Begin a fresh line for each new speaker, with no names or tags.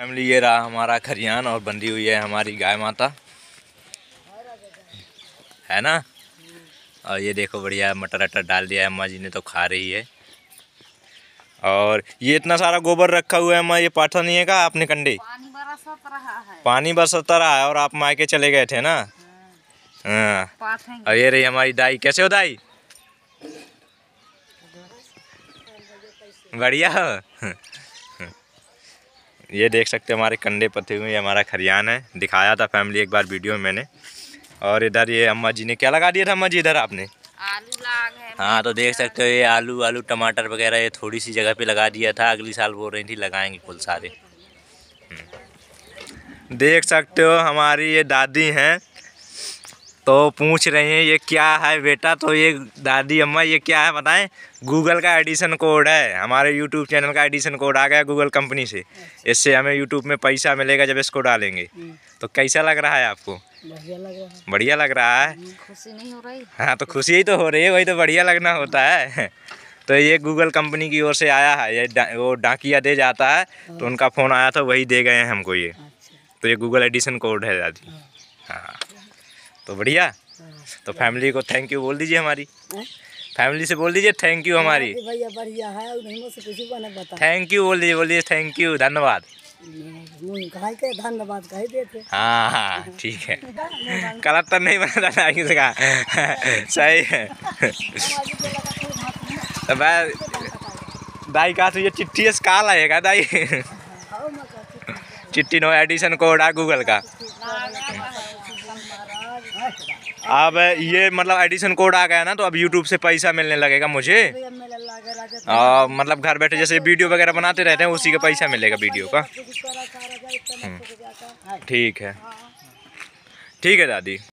Family ये रहा हमारा खरियान और बंधी हुई है हमारी गाय माता है ना और ये देखो बढ़िया मटर अटर डाल दिया है अम्मा जी ने तो खा रही है और ये इतना सारा गोबर रखा हुआ है अम्मा ये पाठा नहीं है का आपने कंडे पानी बरसता रहा है और आप मायके चले गए थे ना हाँ और ये रही हमारी दाई कैसे हो दाई बढ़िया ये देख सकते हो हमारे कंधे पते हुए हमारा खरियान है दिखाया था फैमिली एक बार वीडियो में मैंने और इधर ये अम्मा जी ने क्या लगा दिया था अम्मा जी इधर आपने आलू है हाँ तो देख सकते हो ये आलू आलू टमाटर वगैरह ये थोड़ी सी जगह पे लगा दिया था अगली साल बोल रही थी लगाएंगे कुल सारे हम्म। देख सकते हो हमारी ये दादी हैं तो पूछ रहे हैं ये क्या है बेटा तो ये दादी अम्मा ये क्या है बताएं गूगल का एडिशन कोड है हमारे यूट्यूब चैनल का एडिशन कोड आ गया गूगल कंपनी से अच्छा। इससे हमें यूट्यूब में पैसा मिलेगा जब इसको डालेंगे हम्म। तो कैसा लग रहा है आपको बढ़िया लग रहा है हम्म, खुशी नहीं हो रही हाँ तो खुशी ही तो हो रही है वही तो बढ़िया लगना होता है तो ये गूगल कंपनी की ओर से आया है ये वो डाकिया दे जाता है तो हाँ। उनका फ़ोन आया था वही दे गए हैं हमको ये अच्छा। तो ये गूगल एडिशन कोड है दादी हाँ, हाँ। तो बढ़िया तो फैमिली को थैंक यू बोल दीजिए हमारी फैमिली से बोल दीजिए थैंक यू हमारी भैया बढ़िया है थैंक यू बोल दीजिए बोल दीजिए थैंक यू धन्यवाद धन्यवाद कह देते हाँ हाँ ठीक है कलर नहीं बना था सही है भाई दाई का तो ये चिट्ठी से का लाएगा दाई चिट्ठी नो एडिशन कोड है गूगल का अब ये मतलब एडिशन कोड आ गया ना तो अब यूट्यूब से पैसा मिलने लगेगा मुझे आ, मतलब घर बैठे जैसे वीडियो वगैरह बनाते रहते हैं उसी का पैसा मिलेगा वीडियो का हम्म, ठीक है ठीक है दादी